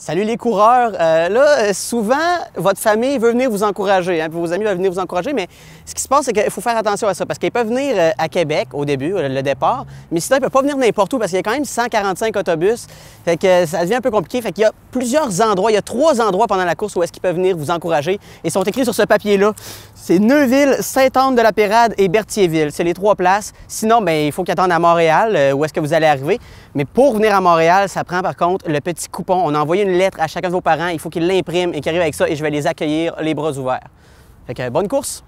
Salut les coureurs. Euh, là, euh, souvent, votre famille veut venir vous encourager, hein, vos amis veulent venir vous encourager, mais ce qui se passe, c'est qu'il faut faire attention à ça, parce qu'ils peuvent venir euh, à Québec au début, le départ, mais sinon, ils ne peuvent pas venir n'importe où, parce qu'il y a quand même 145 autobus, fait que euh, ça devient un peu compliqué. Fait qu'il y a plusieurs endroits, il y a trois endroits pendant la course où est-ce qu'ils peuvent venir vous encourager. Ils sont écrits sur ce papier-là. C'est Neuville, saint anne de la pérade et Berthierville. C'est les trois places. Sinon, ben, il faut qu'ils attendent à Montréal, euh, où est-ce que vous allez arriver. Mais pour venir à Montréal, ça prend par contre le petit coupon. On a envoyé une lettre à chacun de vos parents. Il faut qu'ils l'impriment et qu'ils arrivent avec ça et je vais les accueillir les bras ouverts. Fait que bonne course!